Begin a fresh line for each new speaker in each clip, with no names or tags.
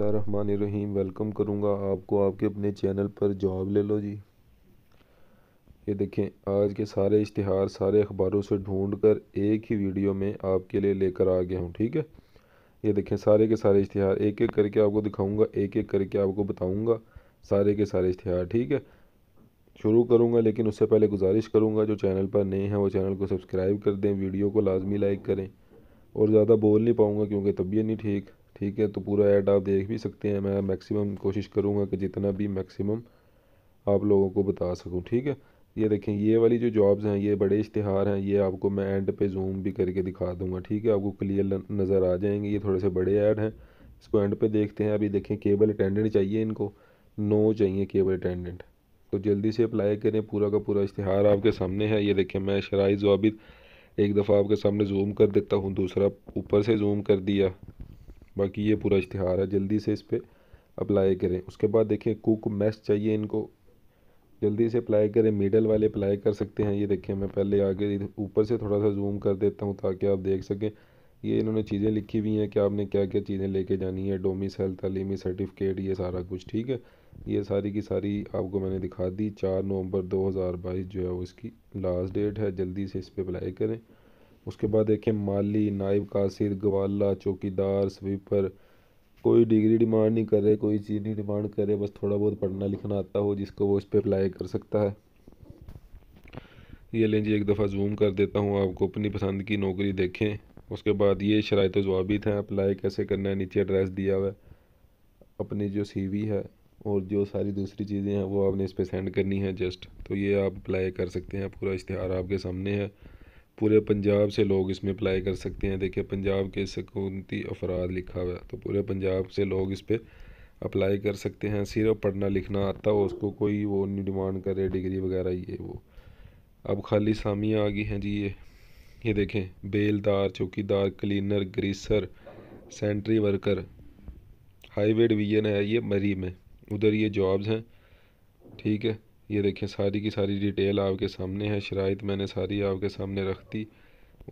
रहीम welcome करूंगा आपको आपके अपने चैनल पर जॉब ले लो जी ये देखें आज के सारे इश्तहार सारे अखबारों से ढूंढ कर एक ही वीडियो में आपके लिए लेकर आ गया हूँ ठीक है ये देखें सारे के सारे इश्तहार एक एक करके आपको दिखाऊंगा एक एक करके आपको बताऊंगा सारे के सारे इश्तहार ठीक है शुरू करूँगा लेकिन उससे पहले गुजारिश करूँगा जो चैनल पर नए हैं वो चैनल को सब्सक्राइब कर दें वीडियो को लाजमी लाइक करें और ज़्यादा बोल नहीं पाऊँगा क्योंकि तबीयत नहीं ठीक ठीक है तो पूरा ऐड आप देख भी सकते हैं मैं मैक्सिमम कोशिश करूँगा कि जितना भी मैक्सिमम आप लोगों को बता सकूँ ठीक है ये देखें ये वाली जो जॉब्स हैं ये बड़े इश्तहार हैं ये आपको मैं एंड पे जूम भी करके दिखा दूंगा ठीक है आपको क्लियर नज़र आ जाएंगे ये थोड़े से बड़े ऐड हैं इसको एंड पे देखते हैं अभी देखें केबल अटेंडेंट चाहिए इनको नो चाहिए केबल अटेंडेंट तो जल्दी से अप्लाई करें पूरा का पूरा इश्तहार आपके सामने है ये देखें मैं शराइ जवाब एक दफ़ा आपके सामने जूम कर देता हूँ दूसरा ऊपर से जूम कर दिया बाकी ये पूरा इश्तहार है जल्दी से इस पर अप्लाई करें उसके बाद देखें कुक मैस चाहिए इनको जल्दी से अप्लाई करें मिडल वाले अप्लाई कर सकते हैं ये देखिए मैं पहले आगे ऊपर से थोड़ा सा जूम कर देता हूँ ताकि आप देख सकें ये इन्होंने चीज़ें लिखी हुई हैं कि आपने क्या क्या चीज़ें लेके जानी है डोमिसल तलीमी सर्टिफिकेट ये सारा कुछ ठीक है ये सारी की सारी आपको मैंने दिखा दी चार नवंबर 2022 जो है वो इसकी लास्ट डेट है जल्दी से इस पर अप्लाई करें उसके बाद देखें माली नायब कासिर ग्वाला चौकीदार स्वीपर कोई डिग्री डिमांड नहीं कर रहे कोई चीज़ नहीं डिमांड कर रहे बस थोड़ा बहुत पढ़ना लिखना आता हो जिसको वो इस पर अप्लाई कर सकता है ये लें जी एक दफ़ा जूम कर देता हूँ आपको अपनी पसंद की नौकरी देखें उसके बाद ये शराय जवाबित हैं अप्लाई कैसे करना है नीचे एड्रेस दिया हुआ है अपनी जो सी है और जो सारी दूसरी चीज़ें हैं वो आपने इस पर सेंड करनी है जस्ट तो ये आप अप्लाई कर सकते हैं पूरा इश्तहार आपके सामने है पूरे पंजाब से लोग इसमें अप्लाई कर सकते हैं देखिए पंजाब के सकूनती अफराद लिखा हुआ है तो पूरे पंजाब से लोग इस पर अप्लाई कर सकते हैं सिर्फ पढ़ना लिखना आता हो उसको कोई वो नहीं डिमांड करे डिग्री वगैरह ये वो अब खाली सामियाँ आ गई हैं जी ये ये देखें बेलदार चौकीदार cleaner greaser sentry worker highway division है ये मरी में उधर ये जॉब्स हैं ठीक है ये देखें सारी की सारी डिटेल आपके सामने है शराइत मैंने सारी आपके सामने रख दी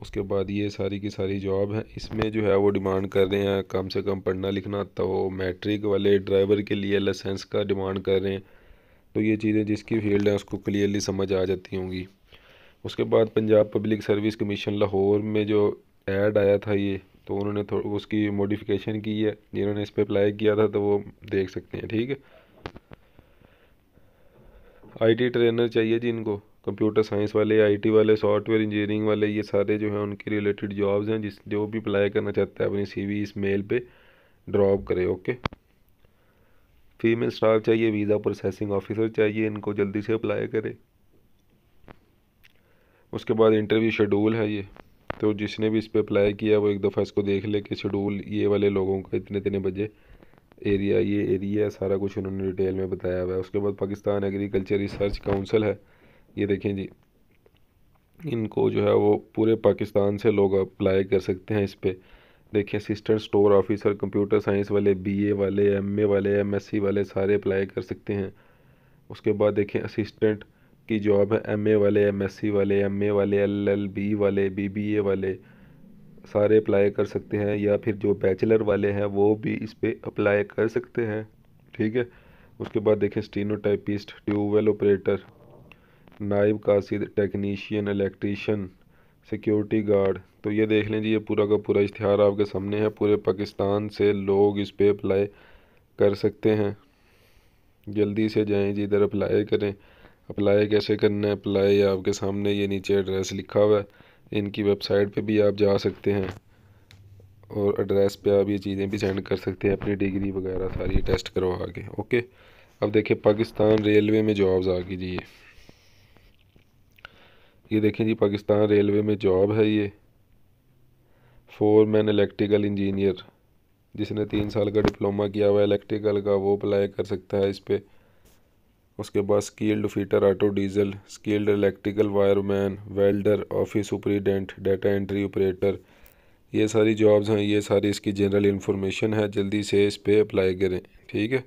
उसके बाद ये सारी की सारी जॉब है इसमें जो है वो डिमांड कर रहे हैं कम से कम पढ़ना लिखना तो मैट्रिक वाले ड्राइवर के लिए लाइसेंस का डिमांड कर रहे हैं तो ये चीज़ें जिसकी फील्ड है उसको क्लियरली समझ आ जाती होंगी उसके बाद Punjab public service commission Lahore में जो एड आया था ये तो उन्होंने उसकी मोडिफिकेशन की है जिन्होंने इस पर अप्लाई किया था तो वो देख सकते हैं ठीक है आईटी ट्रेनर चाहिए जी इनको कंप्यूटर साइंस वाले आईटी वाले सॉफ्टवेयर इंजीनियरिंग वाले ये सारे जो हैं उनके रिलेटेड जॉब्स हैं जिस जो भी अप्लाई करना चाहता है अपनी सीवी इस मेल पे ड्रॉप करें ओके फीमेल स्टाफ चाहिए वीज़ा प्रोसेसिंग ऑफिसर चाहिए इनको जल्दी से अप्लाई करें उसके बाद इंटरव्यू शेड्यूल है ये तो जिसने भी इस पर अप्लाई किया वो एक दफ़ा इसको देख ले कि शेड्यूल ये वाले लोगों का इतने इतने बजे एरिया ये एरिया सारा कुछ उन्होंने डिटेल में बताया हुआ है उसके बाद पाकिस्तान एग्रीकल्चर रिसर्च काउंसिल है ये देखें जी इनको जो है वो पूरे पाकिस्तान से लोग अप्लाई कर सकते हैं इस पर देखिए assistant store officer computer science वाले बीए वाले एमए वाले एमएससी वाले सारे अप्लाई कर सकते हैं उसके बाद देखें असिस्टेंट की जॉब है एमए वाले एमएससी वाले एमए वाले एलएलबी वाले बीबीए वाले सारे अप्लाई कर सकते हैं या फिर जो बैचलर वाले हैं वो भी इस पर अप्लाई कर सकते हैं ठीक है उसके बाद देखें स्टीनोटाइपिस्ट ट्यूबवेल ऑपरेटर नाइब कासिद टेक्नीशियन इलेक्ट्रीशियन सिक्योरिटी गार्ड तो ये देख लें जी ये पूरा का पूरा इश्तहार आपके सामने है पूरे पाकिस्तान से लोग इस पर अप्लाई कर सकते हैं जल्दी से जाएं जी इधर अप्लाई करें अप्लाई कैसे करना है अप्लाई आपके सामने ये नीचे एड्रेस लिखा हुआ है इनकी वेबसाइट पे भी आप जा सकते हैं और एड्रेस पे आप ये चीज़ें भी सेंड कर सकते हैं अपनी डिग्री वगैरह सारी टेस्ट करवा के ओके अब देखिए पाकिस्तान रेलवे में जॉब्स आ गई जी ये ये देखें जी पाकिस्तान रेलवे में जॉब है ये फोर मैन इलेक्ट्रिकल इंजीनियर जिसने तीन साल का डिप्लोमा किया हुआ है इलेक्ट्रिकल का वो अप्लाई कर सकता है इस पर उसके बाद skilled fitter auto diesel skilled electrical wireman welder office superintendent data entry operator ये सारी जॉब्स हैं ये सारी इसकी जनरल इन्फॉर्मेशन है जल्दी से इस पर अप्लाई करें ठीक है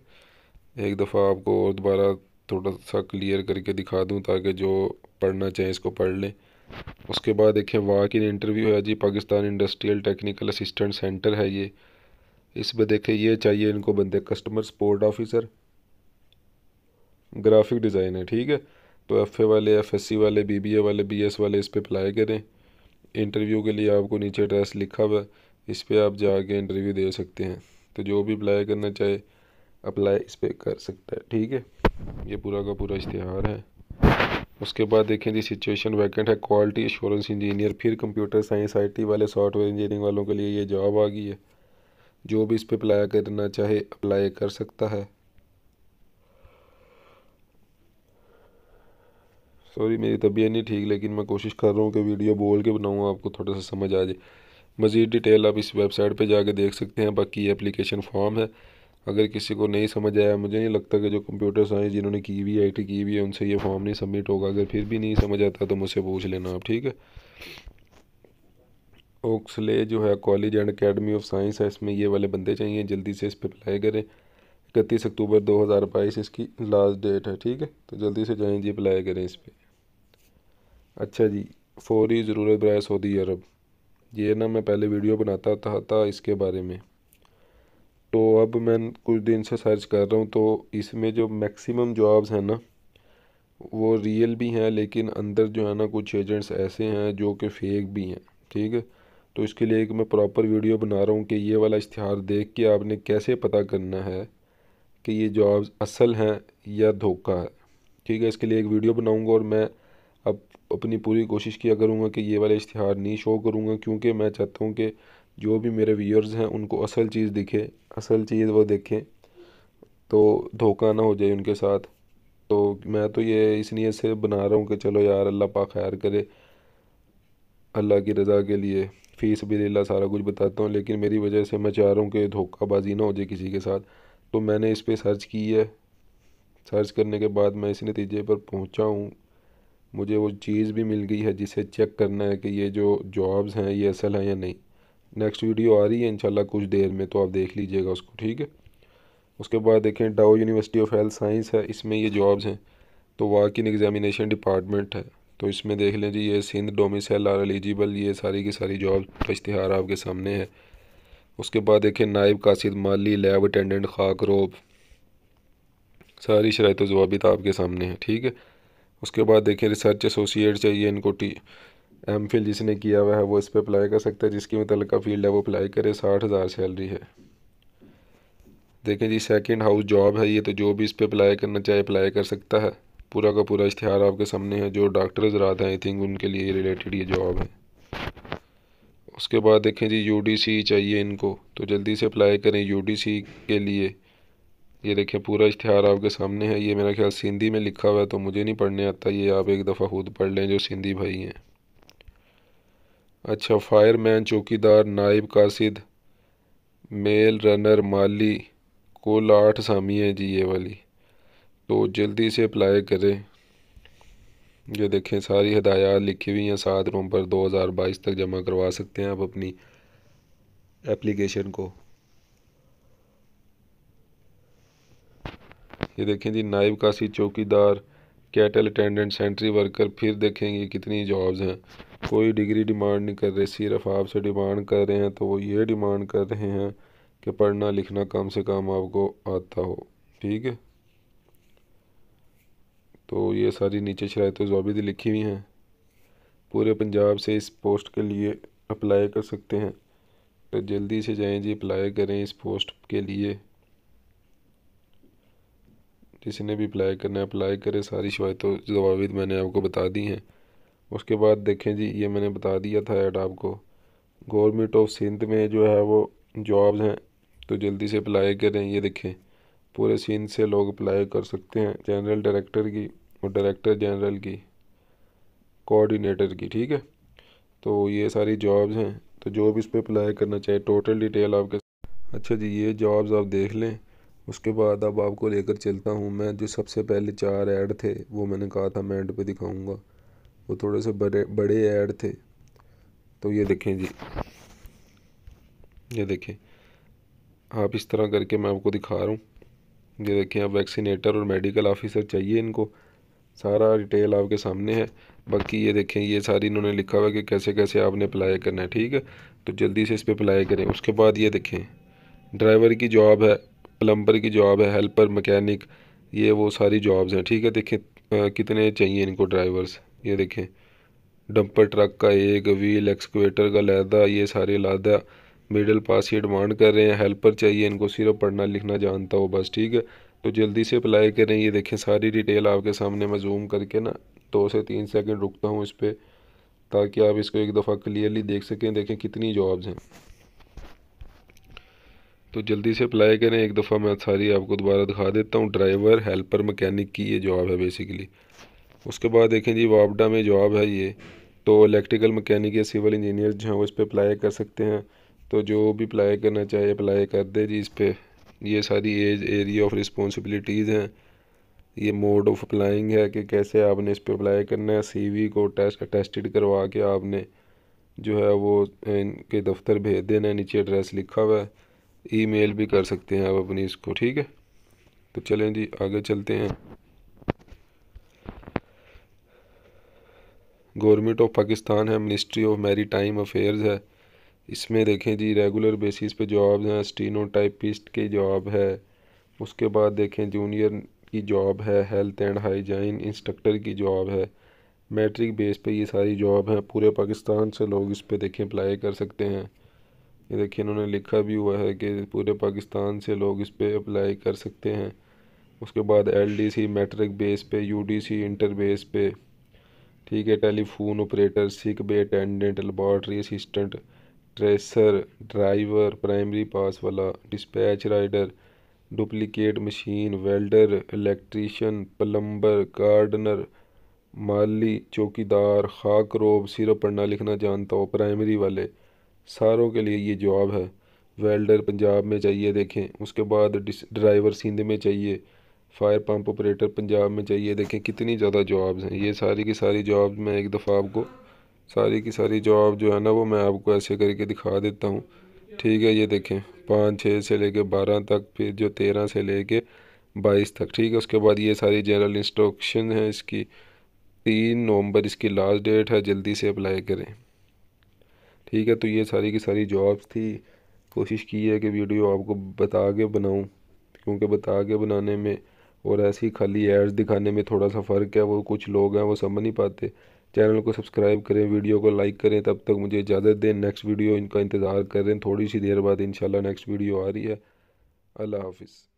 एक दफ़ा आपको और दोबारा थोड़ा सा क्लियर करके दिखा दूँ ताकि जो पढ़ना चाहें इसको पढ़ लें उसके बाद देखें वाक इन इंटरव्यू है जी Pakistan industrial technical assistant centre है ये इस पर देखें ये चाहिए इनको बंदे customer support officer graphic design है ठीक है तो एफ ए वाले एफ एस सी वाले बी बी ए वाले बी एस वाले इस पर अप्लाई करें इंटरव्यू के लिए आपको नीचे एड्रेस लिखा हुआ है इस पर आप जाके इंटरव्यू दे सकते हैं तो जो भी अप्लाई करना चाहे अप्लाई इस पर कर सकता है ठीक है ये पूरा का पूरा इश्तहार है उसके बाद देखें जी सिचुएशन वैकेंट है क्वालिटी इंश्योरेंस इंजीनियर फिर कंप्यूटर साइंस आईटी वाले सॉफ्टवेयर इंजीनियरिंग वालों के लिए ये जॉब आ गई है जो भी इस पर अप्लाई करना चाहे अप्लाई कर सकता है सॉरी मेरी तबीयत नहीं ठीक लेकिन मैं कोशिश कर रहा हूँ कि वीडियो बोल के बनाऊँ आपको थोड़ा सा समझ आ जाए मज़ीद डिटेल आप इस वेबसाइट पर जाके देख सकते हैं बाकी ये अप्लीकेशन फॉर्म है अगर किसी को नहीं समझ आया मुझे नहीं लगता कि जो कंप्यूटर साइंस जिन्होंने की हुई आई टी की हुई है उनसे ये फॉर्म नहीं सबमिट होगा अगर फिर भी नहीं समझ आता तो मुझसे पूछ लेना आप ठीक है ओक्सले जो है college and academy of science है इसमें ये वाले बंदे चाहिए जल्दी से इस पर अप्लाई करें इकतीस अक्टूबर दो हज़ार बाईस इसकी लास्ट डेट है ठीक है तो जल्दी से जाएँ जी अप्लाई करें इस पर अच्छा जी फौरी ज़रूरत बरए सऊदी अरब ये ना मैं पहले वीडियो बनाता था, था इसके बारे में तो अब मैं कुछ दिन से सर्च कर रहा हूँ तो इसमें जो मैक्सिमम जॉब्स हैं ना वो रियल भी हैं लेकिन अंदर जो है ना कुछ एजेंट्स ऐसे हैं जो कि फेक भी हैं ठीक है तो इसके लिए एक मैं प्रॉपर वीडियो बना रहा हूँ कि ये वाला इश्तहार देख के आपने कैसे पता करना है कि ये जॉब्स असल हैं या धोखा है ठीक है इसके लिए एक वीडियो बनाऊँगा और मैं अब अपनी पूरी कोशिश किया करूँगा कि ये वाला इश्तहार नहीं शो करूँगा क्योंकि मैं चाहता हूँ कि जो भी मेरे व्यूअर्स हैं उनको असल चीज़ दिखे असल चीज़ वो देखें तो धोखा ना हो जाए उनके साथ तो मैं तो ये इस नीयत से बना रहा हूँ कि चलो यार अल्लाह पा खैर करे अल्लाह की रज़ा के लिए फ़ीस भी लीला सारा कुछ बताता हूँ लेकिन मेरी वजह से मैं चाह रहा हूँ कि धोखाबाजी ना हो जाए किसी के साथ तो मैंने इस पर सर्च की है सर्च करने के बाद मैं इस नतीजे पर पहुँचा हूँ मुझे वो चीज़ भी मिल गई है जिसे चेक करना है कि ये जो जॉब्स हैं ये असल हैं या नहीं नेक्स्ट वीडियो आ रही है इंशाल्लाह कुछ देर में तो आप देख लीजिएगा उसको ठीक है उसके बाद देखें Dow university of health science है इसमें ये जॉब्स हैं तो इन एग्जामिनेशन डिपार्टमेंट है तो इसमें देख लें जी ये सिंध डोमिसल आर एलिजिबल ये सारी की सारी जॉब का इश्तहार आपके सामने है उसके बाद देखें नायब कासिद माली लैब अटेंडेंट खाक रोब सारी शरात जवाबित तो आपके सामने है ठीक है उसके बाद देखिए रिसर्च एसोसिएट चाहिए इनको टी एम फिल जिसने किया हुआ है वो इस पर अप्लाई कर सकता है जिसकी मतलब का फील्ड है वो अप्लाई करे साठ हज़ार सैलरी है देखें जी सेकंड हाउस जॉब है ये तो जो भी इस पर अप्लाई करना चाहे अप्लाई कर सकता है पूरा का पूरा इश्तहार आपके सामने है जो डॉक्टर ज़रात हैं आई थिंक उनके लिए रिलेटेड ये जॉब है उसके बाद देखें जी यू चाहिए इनको तो जल्दी से अप्लाई करें यू के लिए ये देखिए पूरा इश्तहार आपके सामने है ये मेरा ख्याल सिंधी में लिखा हुआ है तो मुझे नहीं पढ़ने आता ये आप एक दफ़ा खुद पढ़ लें जो सिंधी भाई हैं अच्छा फायरमैन चौकीदार नायब कासिद मेल रनर माली कुल आठ सामी हैं जी ये वाली तो जल्दी से अप्लाई करें ये देखें सारी हदायत लिखी हुई हैं सात नवंबर 2022 तक जमा करवा सकते हैं आप अपनी एप्लीकेशन को ये देखें जी नायब काशी चौकीदार कैटल अटेंडेंट सेंट्री वर्कर फिर देखेंगे कितनी जॉब्स हैं कोई डिग्री डिमांड नहीं कर रहे सिर्फ आपसे डिमांड कर रहे हैं तो वो ये डिमांड कर रहे हैं कि पढ़ना लिखना कम से कम आपको आता हो ठीक है तो ये सारी नीचे शरात जॉबिद लिखी हुई हैं पूरे पंजाब से इस पोस्ट के लिए अप्लाई कर सकते हैं तो जल्दी से जाएं जी अप्लाई करें इस पोस्ट के लिए किसी ने भी अप्लाई करना है अप्लाई करें सारी शवातों जवाब मैंने आपको बता दी हैं उसके बाद देखें जी ये मैंने बता दिया था ऐड आपको गवर्नमेंट ऑफ सिंध में जो है वो जॉब्स हैं तो जल्दी से अप्लाई करें ये देखें पूरे सिंध से लोग अप्लाई कर सकते हैं जनरल डायरेक्टर की और डायरेक्टर जनरल की कोऑर्डिनेटर की ठीक है तो ये सारी जॉब्स हैं तो जो भी इस पर अप्लाई करना चाहिए टोटल डिटेल आपके अच्छा जी ये जॉब्स आप देख लें उसके बाद अब आपको लेकर चलता हूँ मैं जो सबसे पहले चार ऐड थे वो मैंने कहा था मैं एंड पे दिखाऊंगा वो थोड़े से बड़े बड़े ऐड थे तो ये देखें जी ये देखें आप इस तरह करके मैं आपको दिखा रहा हूँ ये देखें आप वैक्सीनेटर और मेडिकल ऑफिसर चाहिए इनको सारा डिटेल आपके सामने है बाकी ये देखें ये सारी इन्होंने लिखा हुआ है कि कैसे कैसे आपने अप्लाई करना है ठीक है तो जल्दी से इस पर अप्लाई करें उसके बाद ये देखें ड्राइवर की जॉब है प्लम्बर की जॉब है हेल्पर मकैनिक ये वो सारी जॉब्स हैं ठीक है देखें आ, कितने चाहिए इनको ड्राइवर्स ये देखें डंपर ट्रक का एक व्हील एक्सकोवेटर का लहदा ये सारे लहदा मिडल पास ये डिमांड कर रहे हैं हेल्पर चाहिए इनको सिर्फ पढ़ना लिखना जानता हो बस ठीक है तो जल्दी से अप्लाई करें ये देखें सारी डिटेल आपके सामने मैं जूम करके ना दो से तीन सेकंड रुकता हूँ इस पर ताकि आप इसको एक दफ़ा क्लियरली देख सकें देखें कितनी जॉब्स हैं तो जल्दी से अप्लाई करें एक दफ़ा मैं सारी आपको दोबारा दिखा देता हूँ ड्राइवर हेल्पर मकैनिक की ये जॉब है बेसिकली उसके बाद देखें जी वापडा में जॉब है ये तो इलेक्ट्रिकल मकैनिक या सिविल इंजीनियर जो हैं वो इस पर अप्लाई कर सकते हैं तो जो भी अप्लाई करना चाहे अप्लाई कर दे जी इस पर ये सारी एज एरिया ऑफ रिस्पॉन्सिबिलिटीज़ हैं ये मोड ऑफ अप्लाइंग है कि कैसे आपने इस पर अप्लाई करना है सीवी को टेस्ट अटेस्टेड करवा के आपने जो है वो इनके दफ्तर भेज देना है नीचे एड्रेस लिखा हुआ है ईमेल भी कर सकते हैं आप अपनी इसको ठीक है तो चलें जी आगे चलते हैं गवर्नमेंट ऑफ पाकिस्तान है ministry of maritime affairs है इसमें देखें जी रेगुलर बेसिस पे जॉब हैं स्टीनो टाइपिस्ट की जॉब है उसके बाद देखें जूनियर की जॉब है हेल्थ एंड हाइजाइन इंस्ट्रक्टर की जॉब है मैट्रिक बेस पे ये सारी जॉब हैं पूरे पाकिस्तान से लोग इस पर देखें अप्लाई कर सकते हैं ये देखिए इन्होंने लिखा भी हुआ है कि पूरे पाकिस्तान से लोग इस पर अप्लाई कर सकते हैं उसके बाद एलडीसी मैट्रिक बेस पे यूडीसी इंटर बेस पे ठीक है telephone operator sick bay attendant laboratory assistant tracer driver primary pass वाला dispatch rider duplicate machine welder electrician plumber gardener माली चौकीदार खाक रोब सिर पढ़ना लिखना जानता हो प्राइमरी वाले सारों के लिए ये जॉब है वेल्डर पंजाब में चाहिए देखें उसके बाद ड्राइवर सिंध में चाहिए फायर पंप ऑपरेटर पंजाब में चाहिए देखें कितनी ज़्यादा जॉब्स हैं ये सारी की सारी जॉब मैं एक दफ़ा आपको सारी की सारी जॉब जो है ना वो मैं आपको ऐसे करके दिखा देता हूँ ठीक है ये देखें पाँच छः से लेके बारह तक फिर जो तेरह से लेके बाईस तक ठीक है उसके बाद ये सारी जनरल इंस्ट्रक्शन है इसकी तीन नवंबर इसकी लास्ट डेट है जल्दी से अप्लाई करें ठीक है तो ये सारी की सारी जॉब्स थी कोशिश की है कि वीडियो आपको बता के बनाऊँ क्योंकि बता के बनाने में और ऐसी खाली एड्स दिखाने में थोड़ा सा फ़र्क है वो कुछ लोग हैं वो समझ नहीं पाते चैनल को सब्सक्राइब करें वीडियो को लाइक करें तब तक मुझे इजाज़त दें नेक्स्ट वीडियो इनका इंतज़ार करें थोड़ी सी देर बाद इंशाल्लाह नेक्स्ट वीडियो आ रही है अल्लाह हाफिज़